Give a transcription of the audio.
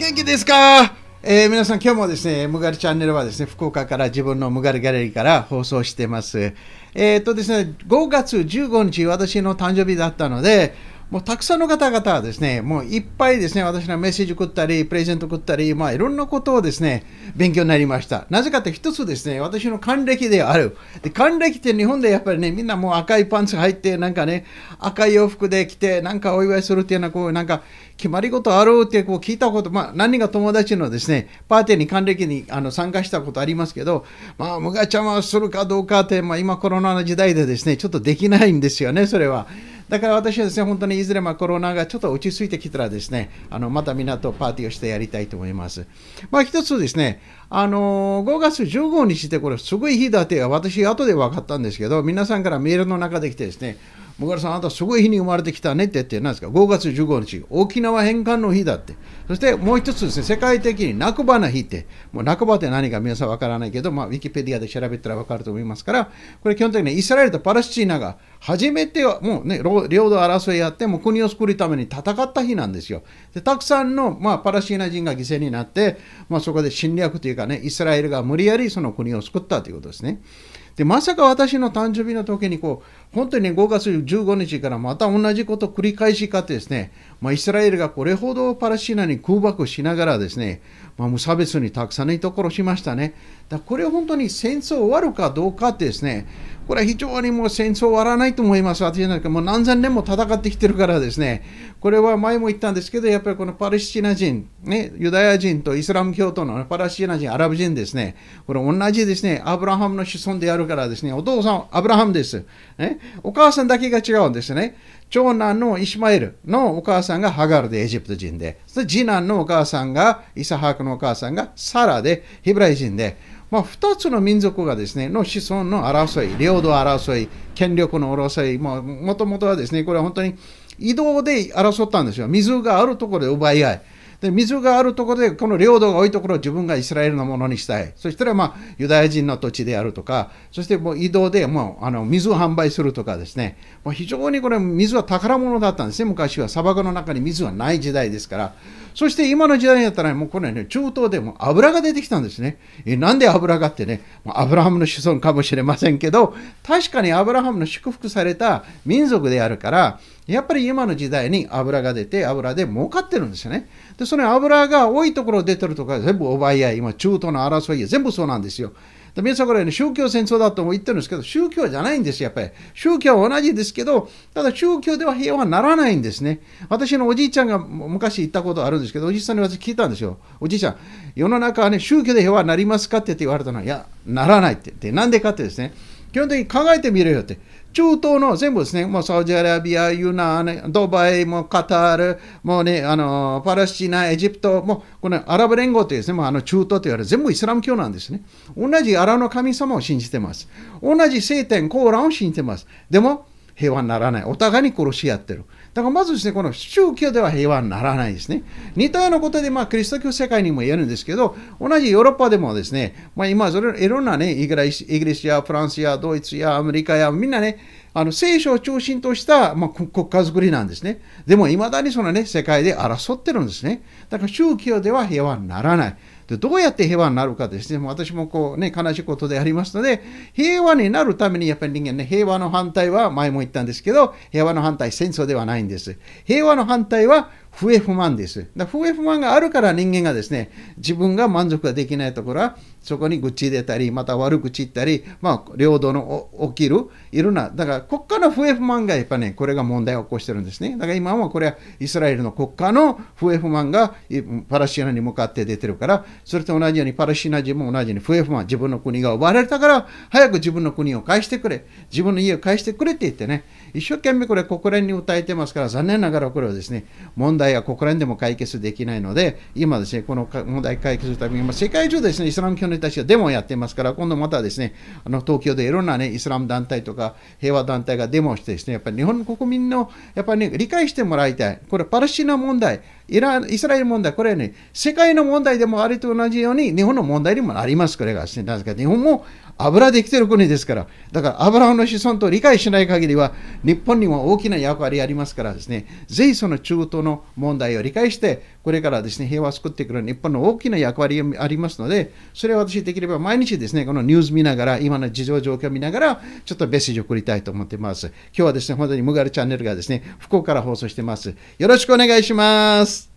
元気ですかえー、皆さん、今日もですね、ムガルチャンネルはですね、福岡から自分のムガルャレリから放送してます。えー、っとですね、5月15日、私の誕生日だったので、もうたくさんの方々はですね、もういっぱいですね、私のメッセージ送ったり、プレゼント送ったり、まあいろんなことをですね、勉強になりました。なぜかって一つですね、私の還暦である。で、還暦って日本でやっぱりね、みんなもう赤いパンツ入って、なんかね、赤い洋服で着て、なんかお祝いするっていうのは、こう、なんか決まり事あるってこう聞いたこと、まあ何人か友達のですね、パーティーに還暦にあの参加したことありますけど、まあ、むがちゃまするかどうかって、まあ今コロナの時代でですね、ちょっとできないんですよね、それは。だから私はですね本当にいずれまコロナがちょっと落ち着いてきたらですねあのまたみんなとパーティーをしてやりたいと思います。まあ、一つですねあの5月15日ってこれすごい日だって私後で分かったんですけど皆さんからメールの中で来てですねもらさん、あなたすごい日に生まれてきたねって言って、なですか、5月15日、沖縄返還の日だって。そしてもう一つですね、世界的に泣くばな日って、もう泣くばって何か皆さんわからないけど、まあ、ウィキペディアで調べたらわかると思いますから、これ基本的にイスラエルとパレスチナが初めてもうね、領土争いやって、もう国を作るために戦った日なんですよ。で、たくさんの、まあ、パレスチナ人が犠牲になって、まあ、そこで侵略というかね、イスラエルが無理やりその国を救ったということですね。で、まさか私の誕生日の時にこう、本当にね、5月15日からまた同じこと繰り返しかってですね、まあ、イスラエルがこれほどパレスチナに空爆しながらですね、まあ、無差別にたくさんの人殺しましたね。だこれ本当に戦争終わるかどうかってですね、これは非常にもう戦争終わらないと思います。私なんかもう何千年も戦ってきてるからですね、これは前も言ったんですけど、やっぱりこのパレスチナ人、ね、ユダヤ人とイスラム教徒のパレスチナ人、アラブ人ですね、これ同じですね、アブラハムの子孫であるからですね、お父さん、アブラハムです。ね、お母さんだけが違うんですね。長男のイシマエルのお母さんがハガルでエジプト人で、次男のお母さんが、イサハクのお母さんがサラでヘブライ人で、まあ、2つの民族がですね、の子孫の争い、領土争い、権力の争い、ももともとはですね、これは本当に移動で争ったんですよ。水があるところで奪い合い。で水があるところでこの領土が多いところを自分がイスラエルのものにしたいそしたらまあユダヤ人の土地であるとかそしてもう移動でもうあの水を販売するとかですねもう非常にこれ水は宝物だったんですね昔は砂漠の中に水はない時代ですからそして今の時代になったらもうこれね中東でも油が出てきたんですねえなんで油がってねアブラハムの子孫かもしれませんけど確かにアブラハムの祝福された民族であるからやっぱり今の時代に油が出て、油で儲かってるんですよね。で、その油が多いところ出てるとか、全部奪い合い、今、中東の争い、全部そうなんですよ。で皆さんこれ、ね、宗教戦争だとも言ってるんですけど、宗教じゃないんですよ、やっぱり。宗教は同じですけど、ただ宗教では平和にならないんですね。私のおじいちゃんが昔言ったことあるんですけど、おじいさんに私聞いたんですよ。おじいちゃん、世の中はね、宗教で平和になりますかって言われたのは、いや、ならないって。で、なんでかってですね、基本的に考えてみろよって。中東の全部ですね、もうサウジアラビア、ユナドバイ、もカタール、もうね、あの、パレスチナ、エジプト、もう、このアラブ連合というですね、もうあの中東と言われる、全部イスラム教なんですね。同じアラの神様を信じてます。同じ聖典、コーランを信じてます。でも、平和にならない。お互いに殺し合ってる。だからまずですね、この宗教では平和にならないですね。似たようなことで、まあ、キリスト教世界にも言えるんですけど、同じヨーロッパでもですね、まあ、今、それいろんなね、イギリスイギリスやフランスやドイツやアメリカや、みんなね、あの聖書を中心とした、まあ、国家づくりなんですね。でも、いまだにそのね、世界で争ってるんですね。だから宗教では平和にならない。でどうやって平和になるかですね、もう私もこう、ね、悲しいことでありますので、平和になるためにやっぱり人間ね、平和の反対は前も言ったんですけど、平和の反対、戦争ではないんです。平和の反対は不平不満です。だ不平不満があるから人間がですね、自分が満足ができないところは、そこに愚痴出たり、また悪口言ったり、まあ、領土の起きる、いろんな、だから国家の不平不満がやっぱね、これが問題を起こしてるんですね。だから今はこれはイスラエルの国家の不平不満がパレスチナに向かって出てるから、それと同じようにパレスチナ人も同じように不平不満、自分の国が奪われたから、早く自分の国を返してくれ、自分の家を返してくれって言ってね、一生懸命これ国連に訴えてますから、残念ながらこれはですね、問題題は国連でも解決できないので、今ですね、この問題解決するために、ま世界中ですね、イスラム教の人たちがデモをやってますから、今度またですね、あの東京でいろんなね、イスラム団体とか平和団体がデモをしてですね、やっぱり日本国民の、やっぱりね、理解してもらいたい。これ、パレスチナ問題、イラン、イスラエル問題、これはね、世界の問題でもあると同じように、日本の問題にもあります、これがですね。なぜか、日本も油できてる国ですから、だから油の子孫と理解しない限りは、日本にも大きな役割ありますからですね、ぜひその中東の問題を理解して、これからですね、平和を作ってくる日本の大きな役割がありますので、それは私できれば毎日ですね、このニュース見ながら、今の事情状況を見ながら、ちょっとメッセージを送りたいと思っています。今日はですね、本当にムガルチャンネルがですね、福岡から放送してます。よろしくお願いします。